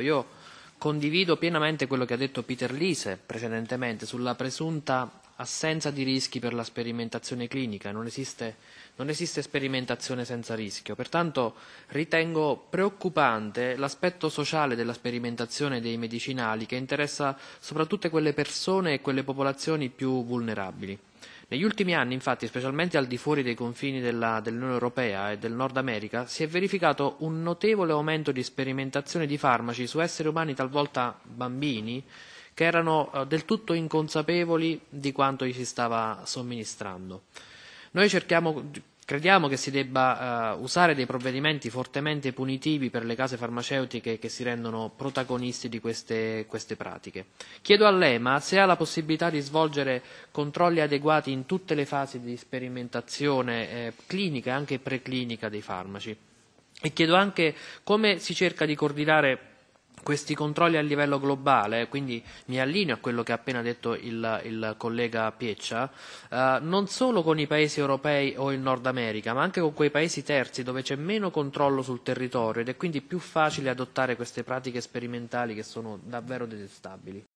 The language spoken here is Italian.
Io condivido pienamente quello che ha detto Peter Lise precedentemente sulla presunta assenza di rischi per la sperimentazione clinica, non esiste, non esiste, sperimentazione senza rischio. Pertanto ritengo preoccupante l'aspetto sociale della sperimentazione dei medicinali che interessa soprattutto quelle persone e quelle popolazioni più vulnerabili. Negli ultimi anni, infatti, specialmente al di fuori dei confini della, dell'Unione Europea e del Nord America, si è verificato un notevole aumento di sperimentazione di farmaci su esseri umani, talvolta bambini, che erano eh, del tutto inconsapevoli di quanto gli si stava somministrando. Noi cerchiamo Crediamo che si debba uh, usare dei provvedimenti fortemente punitivi per le case farmaceutiche che si rendono protagonisti di queste, queste, pratiche. Chiedo all'EMA se ha la possibilità di svolgere controlli adeguati in tutte le fasi di sperimentazione eh, clinica e anche preclinica dei farmaci e chiedo anche come si cerca di coordinare questi controlli a livello globale, quindi mi allineo a quello che ha appena detto il, il collega Pieccia, eh, non solo con i paesi europei o il Nord America, ma anche con quei paesi terzi dove c'è meno controllo sul territorio ed è quindi più facile adottare queste pratiche sperimentali che sono davvero detestabili.